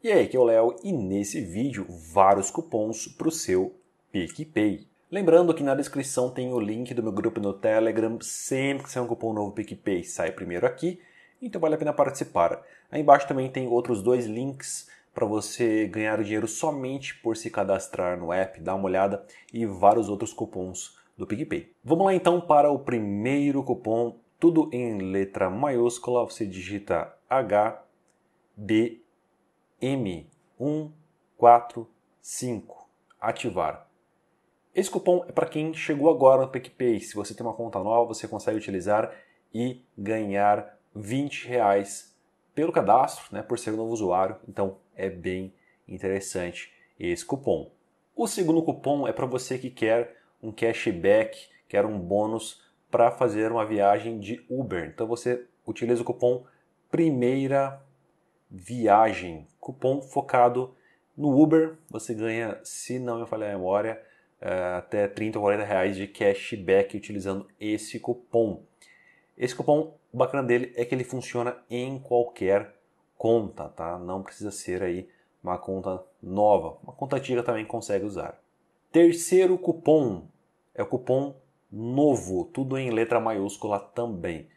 E aí, aqui é o Léo e nesse vídeo vários cupons para o seu PicPay. Lembrando que na descrição tem o link do meu grupo no Telegram, sempre que sair um cupom novo PicPay sai primeiro aqui, então vale a pena participar. Aí embaixo também tem outros dois links para você ganhar dinheiro somente por se cadastrar no app, dá uma olhada e vários outros cupons do PicPay. Vamos lá então para o primeiro cupom, tudo em letra maiúscula, você digita H B M145 ativar. Esse cupom é para quem chegou agora no PicPay. Se você tem uma conta nova, você consegue utilizar e ganhar 20 reais pelo cadastro, né, por ser um novo usuário. Então é bem interessante esse cupom. O segundo cupom é para você que quer um cashback, quer um bônus para fazer uma viagem de Uber. Então você utiliza o cupom Primeira viagem. Cupom focado no Uber, você ganha, se não me falhar a memória, eh, até 30 ou 40 reais de cashback utilizando esse cupom. Esse cupom, o bacana dele é que ele funciona em qualquer conta, tá? Não precisa ser aí uma conta nova. Uma conta antiga também consegue usar. Terceiro cupom é o cupom novo, tudo em letra maiúscula também.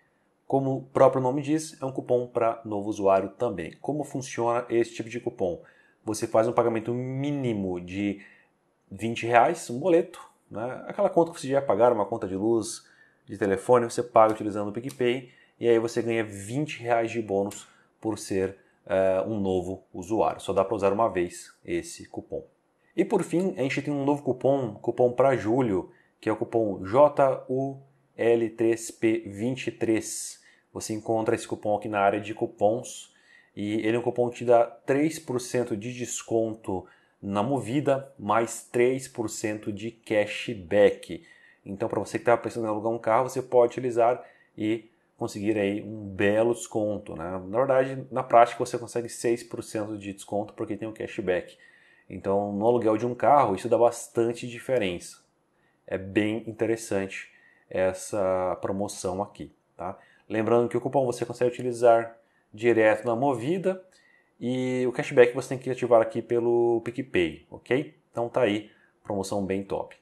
Como o próprio nome diz, é um cupom para novo usuário também. Como funciona esse tipo de cupom? Você faz um pagamento mínimo de 20 reais, um boleto, né? aquela conta que você já pagar, uma conta de luz, de telefone, você paga utilizando o PicPay e aí você ganha 20 reais de bônus por ser eh, um novo usuário. Só dá para usar uma vez esse cupom. E por fim, a gente tem um novo cupom, cupom para julho, que é o cupom JUL3P23. Você encontra esse cupom aqui na área de cupons e ele é um cupom que te dá 3% de desconto na movida, mais 3% de cashback. Então, para você que está pensando em alugar um carro, você pode utilizar e conseguir aí um belo desconto. Né? Na verdade, na prática, você consegue 6% de desconto porque tem o um cashback. Então, no aluguel de um carro, isso dá bastante diferença. É bem interessante essa promoção aqui. Tá? Lembrando que o cupom você consegue utilizar direto na Movida e o cashback você tem que ativar aqui pelo PicPay, ok? Então tá aí, promoção bem top.